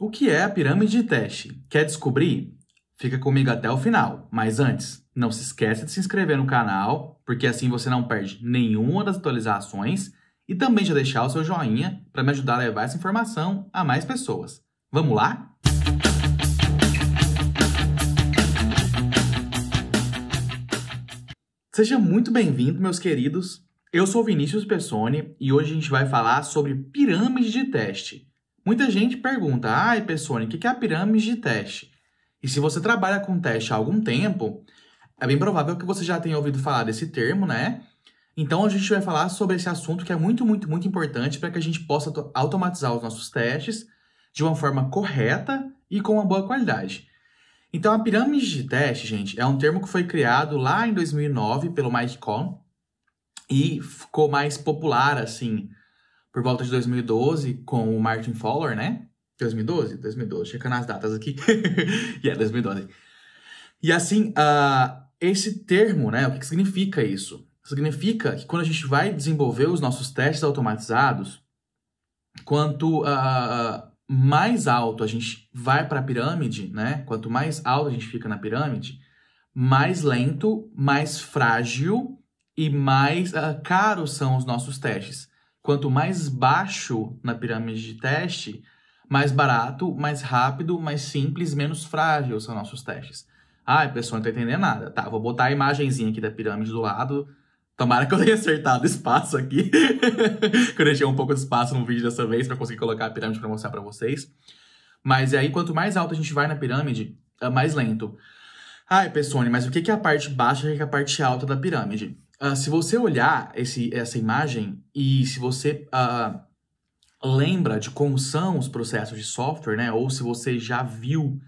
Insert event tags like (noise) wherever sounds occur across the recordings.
O que é a pirâmide de teste? Quer descobrir? Fica comigo até o final. Mas antes, não se esqueça de se inscrever no canal, porque assim você não perde nenhuma das atualizações e também de deixar o seu joinha para me ajudar a levar essa informação a mais pessoas. Vamos lá? Seja muito bem-vindo, meus queridos. Eu sou Vinícius Persone e hoje a gente vai falar sobre pirâmide de teste. Muita gente pergunta, ai, ah, Pessoni, o que é a pirâmide de teste? E se você trabalha com teste há algum tempo, é bem provável que você já tenha ouvido falar desse termo, né? Então a gente vai falar sobre esse assunto que é muito, muito, muito importante para que a gente possa automatizar os nossos testes de uma forma correta e com uma boa qualidade. Então a pirâmide de teste, gente, é um termo que foi criado lá em 2009 pelo Mike Com e ficou mais popular assim por volta de 2012 com o Martin Fowler, né? 2012? 2012, checando as datas aqui. (laughs) E yeah, 2012. E assim, uh, esse termo, né? O que, significa isso? Significa que quando a gente vai desenvolver os nossos testes automatizados, quanto uh, mais alto a gente vai para a pirâmide, né? Quanto mais alto a gente fica na pirâmide, mais lento, mais frágil e mais uh, caros são os nossos testes. Quanto mais baixo na pirâmide de teste, mais barato, mais rápido, mais simples, menos frágil são nossos testes. Ah, pessoal, não tá entendendo nada. Tá, vou botar a imagenzinha aqui da pirâmide do lado. Tomara que eu (laughs) tenha acertado o espaço aqui. (laughs) que eu deixei um pouco de espaço no vídeo dessa vez para conseguir colocar a pirâmide para mostrar para vocês. Mas aí, quanto mais alto a gente vai na pirâmide, é mais lento. Ai, Pessone, mas o que é a parte baixa e o que é a parte alta da pirâmide? Ah, se você olhar esse, essa imagem e se você uh, lembra de como são os processos de software, né, ou se você já viu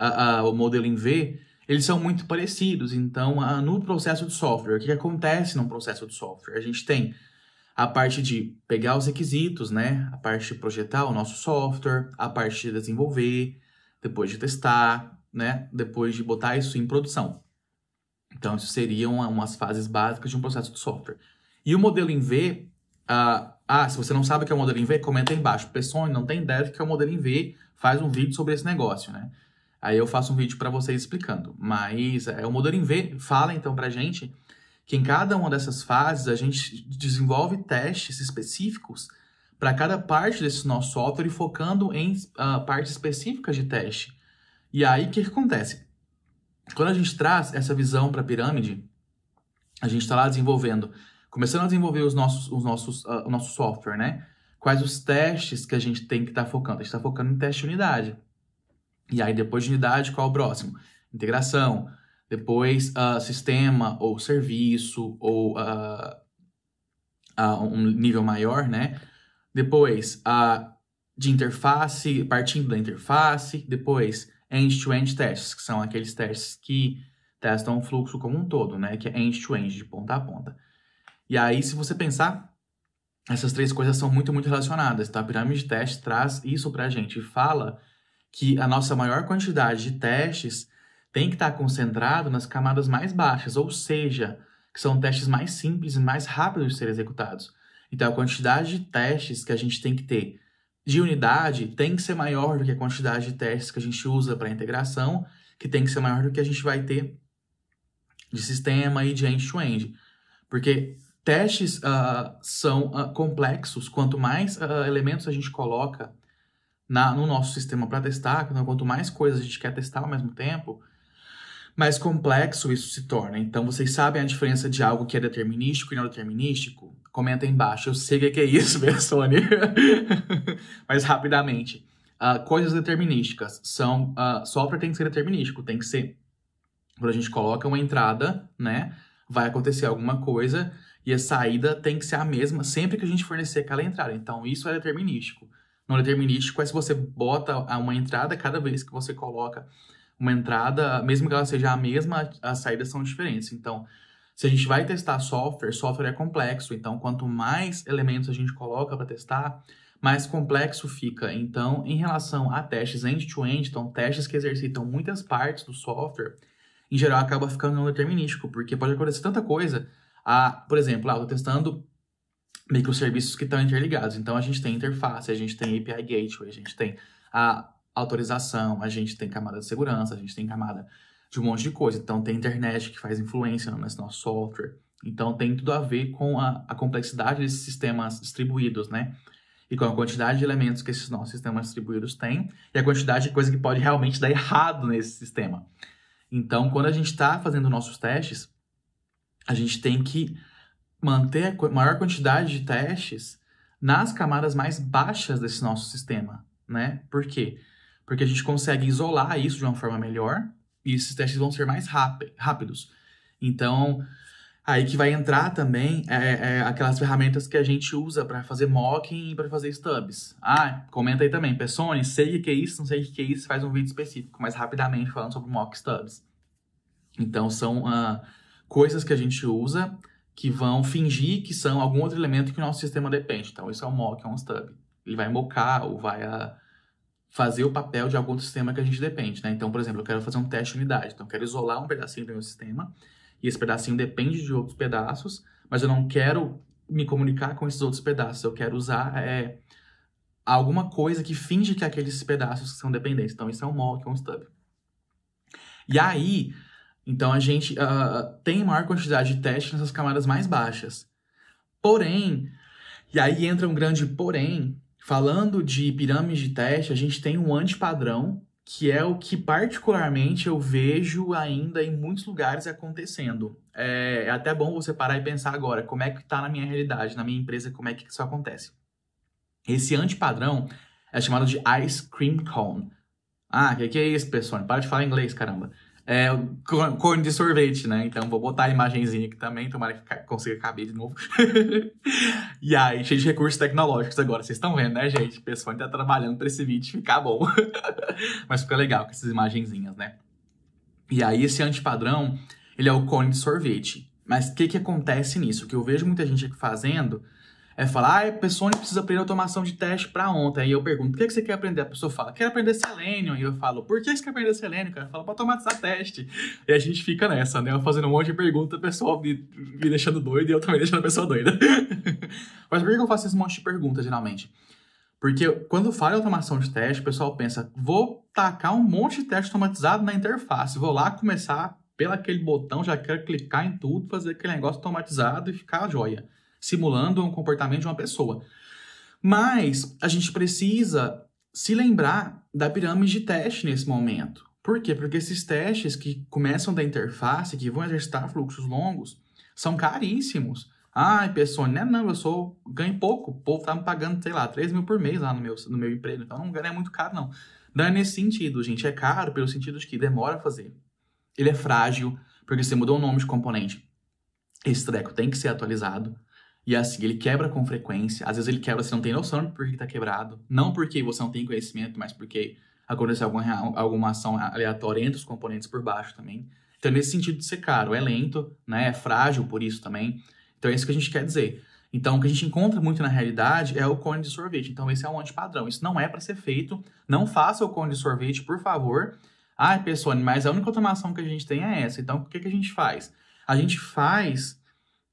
uh, o modelo em V, eles são muito parecidos. Então, no processo de software, o que, que acontece no processo de software? A gente tem a parte de pegar os requisitos, né, a parte de projetar o nosso software, a parte de desenvolver, depois de testar, né, depois de botar isso em produção. Então, isso seriam umas fases básicas de um processo de software. E o modelo em V, uh, ah, se você não sabe o que é o modelo em V, comenta aí embaixo. Pessoal, não tem ideia do que é o modelo em V, faz um vídeo sobre esse negócio, né? Aí eu faço um vídeo para vocês explicando. Mas é o modelo em V fala então a gente que em cada uma dessas fases a gente desenvolve testes específicos para cada parte desse nosso software e focando em uh, partes específicas de teste. E aí o que, que acontece? Quando a gente traz essa visão para a pirâmide, a gente está lá desenvolvendo, começando a desenvolver os nossos, os nossos, uh, o nosso software, né? Quais os testes que a gente tem que estar tá focando? A gente está focando em teste de unidade. E aí, depois de unidade, qual é o próximo? Integração. Depois, uh, sistema ou serviço ou uh, uh, um nível maior, né? Depois, uh, de interface, partindo da interface. Depois, end-to-end testes, que são aqueles testes que testam o fluxo como um todo, né? Que é end-to-end, de ponta a ponta. E aí, se você pensar, essas três coisas são muito, muito relacionadas, tá? A pirâmide de teste traz isso pra gente e fala que a nossa maior quantidade de testes tem que estar tá concentrado nas camadas mais baixas, ou seja, que são testes mais simples e mais rápidos de serem executados. Então, a quantidade de testes que a gente tem que ter de unidade tem que ser maior do que a quantidade de testes que a gente usa para integração, que tem que ser maior do que a gente vai ter de sistema e de end-to-end. -end. Porque testes uh, são uh, complexos, quanto mais uh, elementos a gente coloca na, no nosso sistema para testar, quanto mais coisas a gente quer testar ao mesmo tempo, mais complexo isso se torna. Então, vocês sabem a diferença de algo que é determinístico e não determinístico? Comenta aí embaixo. Eu sei o que é isso, Bessone. (laughs) (laughs) Mas rapidamente. Uh, coisas determinísticas são. Uh, ah, software tem que ser determinístico, tem que ser. Quando a gente coloca uma entrada, né? Vai acontecer alguma coisa e a saída tem que ser a mesma sempre que a gente fornecer aquela entrada. Então, isso é determinístico. Não determinístico é se você bota uma entrada cada vez que você coloca uma entrada, mesmo que ela seja a mesma, as saídas são diferentes. Então, se a gente vai testar software, software é complexo. Então, quanto mais elementos a gente coloca para testar, mais complexo fica. Então, em relação a testes end-to-end, -end, então testes que exercitam muitas partes do software, em geral acaba ficando não determinístico, porque pode acontecer tanta coisa. A, por exemplo, ah, eu estou testando microserviços que estão interligados. Então, a gente tem interface, a gente tem API Gateway, a gente tem a autorização, a gente tem camada de segurança, a gente tem camada de um monte de coisa. Então, tem internet que faz influência no nosso software. Então, tem tudo a ver com a, a complexidade desses sistemas distribuídos, né? E com a quantidade de elementos que esses nossos sistemas distribuídos têm e a quantidade de coisa que pode realmente dar errado nesse sistema. Então, quando a gente está fazendo nossos testes, a gente tem que manter a maior quantidade de testes nas camadas mais baixas desse nosso sistema, né? Por quê? Porque porque a gente consegue isolar isso de uma forma melhor e esses testes vão ser mais rápidos. Então, aí que vai entrar também é, é, aquelas ferramentas que a gente usa para fazer mocking e para fazer stubs. Ah, comenta aí também, Pessone, sei o que é isso, não sei o que é isso, faz um vídeo específico, mas rapidamente falando sobre mock stubs. Então, são uh, coisas que a gente usa que vão fingir que são algum outro elemento que o nosso sistema depende. Então, isso é um mock, é um stub. Ele vai mocar ou vai... Uh, fazer o papel de algum outro sistema que a gente depende, né? Então, por exemplo, eu quero fazer um teste de unidade, então eu quero isolar um pedacinho do meu sistema, e esse pedacinho depende de outros pedaços, mas eu não quero me comunicar com esses outros pedaços, eu quero usar é, alguma coisa que finge que é aqueles pedaços são dependentes. Então, isso é um mock um stub. E aí, então a gente uh, tem maior quantidade de testes nessas camadas mais baixas. Porém, e aí entra um grande porém, Falando de pirâmides de teste, a gente tem um antipadrão, que é o que particularmente eu vejo ainda em muitos lugares acontecendo. É, é até bom você parar e pensar agora, como é que está na minha realidade, na minha empresa, como é que isso acontece. Esse antipadrão é chamado de ice cream cone. Ah, o que, que é isso, pessoal? Para de falar inglês, caramba é, cone de sorvete, né? Então vou botar a imagenzinha aqui também, tomara que consiga caber de novo. (laughs) e aí, cheio de recursos tecnológicos agora, vocês estão vendo, né, gente? O pessoal ainda tá trabalhando para esse vídeo ficar bom. (laughs) Mas fica legal com essas imagenzinhas, né? E aí, esse antipadrão, ele é o cone de sorvete. Mas o que, que acontece nisso? O que eu vejo muita gente aqui fazendo é fala, ah, a pessoa precisa aprender automação de teste para ontem. Aí eu pergunto, o que, é que você quer aprender? A pessoa fala, quero aprender Selenium. E eu falo, por que você quer aprender Selenium? Cara, fala, para automatizar teste. E a gente fica nessa, né? Eu fazendo um monte de pergunta, o pessoal me, me deixando doido e eu também deixando a pessoa doida. (laughs) Mas por que eu faço esse monte de pergunta, geralmente? Porque quando fala em automação de teste, o pessoal pensa, vou tacar um monte de teste automatizado na interface, vou lá começar pelo aquele botão, já quero clicar em tudo, fazer aquele negócio automatizado e ficar a joia simulando um comportamento de uma pessoa. Mas a gente precisa se lembrar da pirâmide de teste nesse momento. Por quê? Porque esses testes que começam da interface, que vão exercitar fluxos longos, são caríssimos. Ai, pessoa, né? Não, eu sou ganho pouco. O povo tá me pagando, sei lá, 3 mil por mês lá no meu, no meu emprego. Então não ganha muito caro, não. Não é nesse sentido, gente. É caro pelo sentido de que demora a fazer. Ele é frágil, porque você mudou o nome de componente. Esse treco tem que ser atualizado. E assim, ele quebra com frequência. Às vezes ele quebra, você não tem noção de por que tá quebrado. Não porque você não tem conhecimento, mas porque aconteceu alguma, alguma ação aleatória entre os componentes por baixo também. Então, nesse sentido de ser caro, é lento, né? É frágil por isso também. Então, é isso que a gente quer dizer. Então, o que a gente encontra muito na realidade é o cone de sorvete. Então, esse é um antipadrão. Isso não é para ser feito. Não faça o cone de sorvete, por favor. Ah, pessoal, mas a única automação que a gente tem é essa. Então, o que, que a gente faz? A gente faz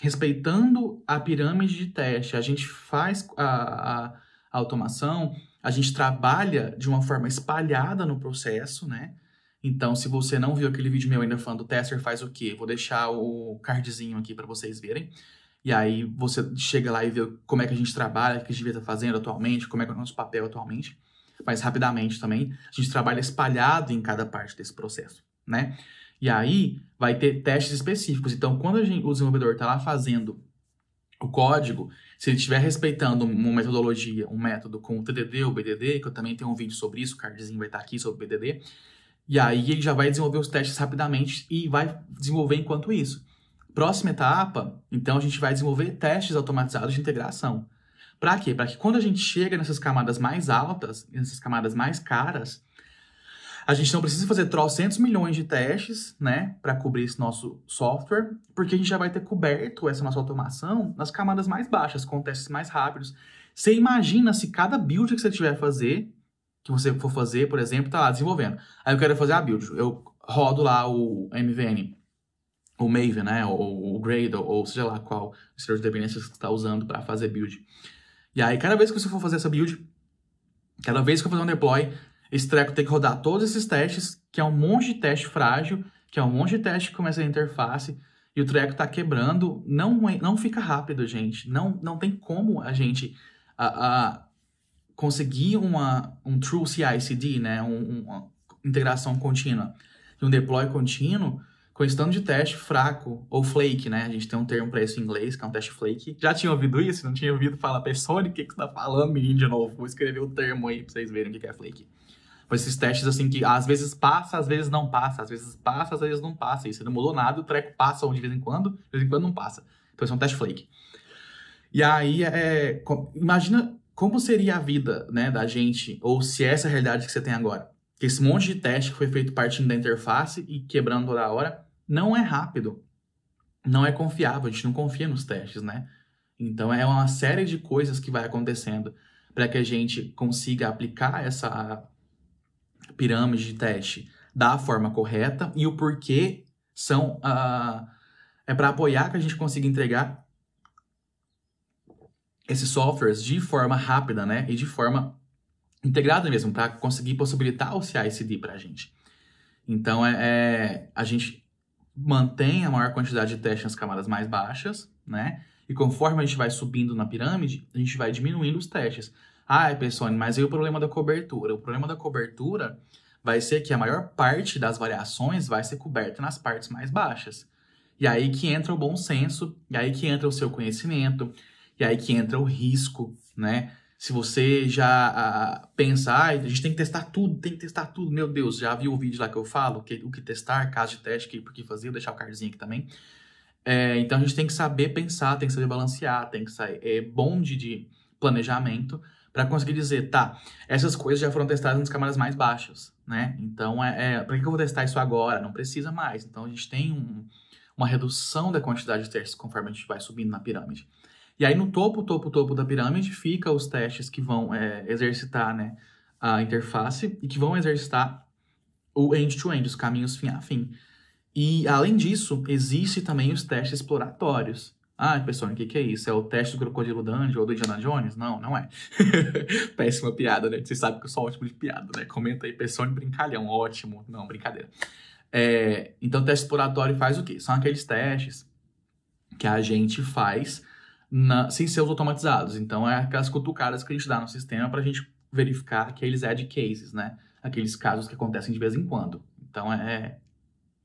respeitando a pirâmide de teste, a gente faz a, a, a automação, a gente trabalha de uma forma espalhada no processo, né? Então, se você não viu aquele vídeo meu ainda falando do tester faz o quê? Vou deixar o cardzinho aqui para vocês verem. E aí você chega lá e vê como é que a gente trabalha, o que a gente devia estar tá fazendo atualmente, como é que é o nosso papel atualmente. Mas rapidamente também, a gente trabalha espalhado em cada parte desse processo, né? E aí vai ter testes específicos. Então, quando gente, o desenvolvedor está lá fazendo o código, se ele estiver respeitando uma metodologia, um método com o TDD ou BDD, que eu também tenho um vídeo sobre isso, o cardzinho vai estar tá aqui sobre o BDD, e aí ele já vai desenvolver os testes rapidamente e vai desenvolver enquanto isso. Próxima etapa, então a gente vai desenvolver testes automatizados de integração. Para quê? Para que quando a gente chega nessas camadas mais altas, nessas camadas mais caras, a gente não precisa fazer trocentos milhões de testes, né, para cobrir esse nosso software, porque a gente já vai ter coberto essa nossa automação nas camadas mais baixas, com testes mais rápidos. Você imagina se cada build que você tiver a fazer, que você for fazer, por exemplo, tá lá desenvolvendo. Aí eu quero fazer a build, eu rodo lá o MVN, o Maven, né, ou o Gradle, ou seja lá qual gestor de dependências que você está usando para fazer build. E aí, cada vez que você for fazer essa build, cada vez que eu fazer um deploy, esse treco tem que rodar todos esses testes, que é um monte de teste frágil, que é um monte de teste que começa a interface, e o treco está quebrando, não, é, não fica rápido, gente. Não, não tem como a gente a, a conseguir uma, um true CI/CD, né? Um, uma integração contínua e um deploy contínuo com esse tanto de teste fraco ou flake, né? A gente tem um termo para isso em inglês, que é um teste flake. Já tinha ouvido isso? Não tinha ouvido falar, pessoal, o que, que você tá falando, menino, de novo? Vou escrever o termo aí para vocês verem o que é flake. Foi esses testes assim que às vezes passa, às vezes não passa, às vezes passa, às vezes não passa. Isso não mudou nada, o treco passa de vez em quando, de vez em quando não passa. Então isso é um teste flake. E aí, é, com, imagina como seria a vida né, da gente, ou se é essa é a realidade que você tem agora. Que esse monte de teste que foi feito partindo da interface e quebrando toda hora não é rápido, não é confiável, a gente não confia nos testes, né? Então é uma série de coisas que vai acontecendo para que a gente consiga aplicar essa pirâmide de teste da forma correta e o porquê são uh, é para apoiar que a gente consiga entregar esses softwares de forma rápida, né, e de forma integrada mesmo, para conseguir possibilitar o CI/CD para a gente. Então é, é, a gente mantém a maior quantidade de testes nas camadas mais baixas, né? E conforme a gente vai subindo na pirâmide, a gente vai diminuindo os testes ah, Pessoni, mas e o problema da cobertura? O problema da cobertura vai ser que a maior parte das variações vai ser coberta nas partes mais baixas. E aí que entra o bom senso, e aí que entra o seu conhecimento, e aí que entra o risco, né? Se você já a, ah, pensa, ah, a gente tem que testar tudo, tem que testar tudo, meu Deus, já viu o vídeo lá que eu falo, que, o que testar, caso de teste, que, por que fazer, vou deixar o cardzinho aqui também. É, então a gente tem que saber pensar, tem que saber balancear, tem que sair. É bom de, de planejamento para conseguir dizer, tá, essas coisas já foram testadas nas camadas mais baixas, né? Então, é, é, para que eu vou testar isso agora? Não precisa mais. Então, a gente tem um, uma redução da quantidade de testes conforme a gente vai subindo na pirâmide. E aí, no topo, topo, topo da pirâmide, fica os testes que vão é, exercitar né, a interface e que vão exercitar o end-to-end, -end, os caminhos fim a fim. E, além disso, existe também os testes exploratórios, ah, pessoal, o que, que é isso? É o teste do Crocodilo Dandy ou do Indiana Jones? Não, não é. (laughs) Péssima piada, né? Você sabe que eu sou ótimo de piada, né? Comenta aí, pessoal, brincalhão, ótimo. Não, brincadeira. É, então, o teste exploratório faz o quê? São aqueles testes que a gente faz na, sem ser os automatizados. Então, é aquelas cutucadas que a gente dá no sistema para a gente verificar aqueles edge é cases, né? Aqueles casos que acontecem de vez em quando. Então, é...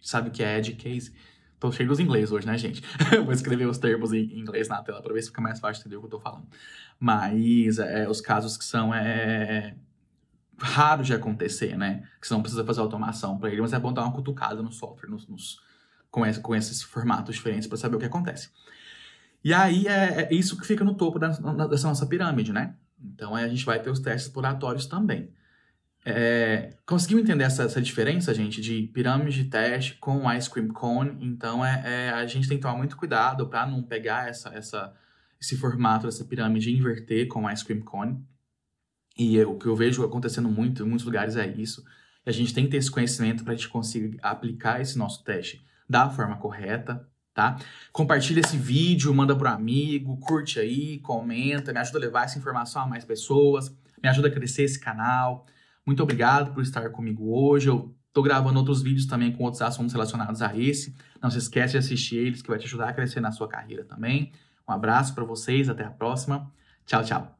Sabe o que é edge case? Tô então cheio dos inglês hoje, né, gente? (laughs) Vou escrever os termos em inglês na tela para ver se fica mais fácil entender o que eu tô falando. Mas é, é, os casos que são é, raros de acontecer, né? Que você não precisa fazer automação para ele, mas é bom dar uma cutucada no software, nos, nos com, esse, com, esses formatos diferentes para saber o que acontece. E aí é, é isso que fica no topo da, dessa nossa pirâmide, né? Então a gente vai ter os testes exploratórios também. É, conseguiu entender essa, essa, diferença, gente, de pirâmide de teste com ice cream cone? Então, é, é a gente tem que tomar muito cuidado para não pegar essa, essa, esse formato dessa pirâmide e inverter com ice cream cone. E é, o que eu vejo acontecendo muito em muitos lugares é isso. E a gente tem que ter esse conhecimento para a gente conseguir aplicar esse nosso teste da forma correta, tá? Compartilha esse vídeo, manda para amigo, curte aí, comenta, me ajuda a levar essa informação a mais pessoas, me ajuda a crescer esse canal. Muito obrigado por estar comigo hoje. Eu estou gravando outros vídeos também com outros assuntos relacionados a esse. Não se esquece de assistir eles, que vai te ajudar a crescer na sua carreira também. Um abraço para vocês, até a próxima. Tchau, tchau.